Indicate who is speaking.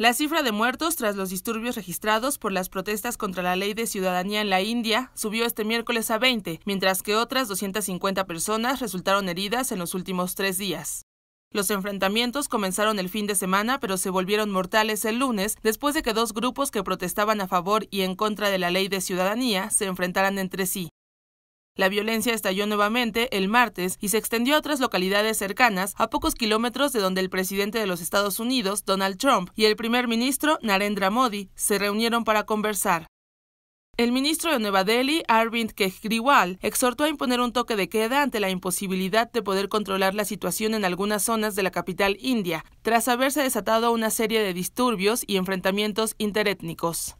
Speaker 1: La cifra de muertos tras los disturbios registrados por las protestas contra la ley de ciudadanía en la India subió este miércoles a 20, mientras que otras 250 personas resultaron heridas en los últimos tres días. Los enfrentamientos comenzaron el fin de semana, pero se volvieron mortales el lunes después de que dos grupos que protestaban a favor y en contra de la ley de ciudadanía se enfrentaran entre sí. La violencia estalló nuevamente el martes y se extendió a otras localidades cercanas, a pocos kilómetros de donde el presidente de los Estados Unidos, Donald Trump, y el primer ministro, Narendra Modi, se reunieron para conversar. El ministro de Nueva Delhi, Arvind Kejriwal, exhortó a imponer un toque de queda ante la imposibilidad de poder controlar la situación en algunas zonas de la capital india, tras haberse desatado una serie de disturbios y enfrentamientos interétnicos.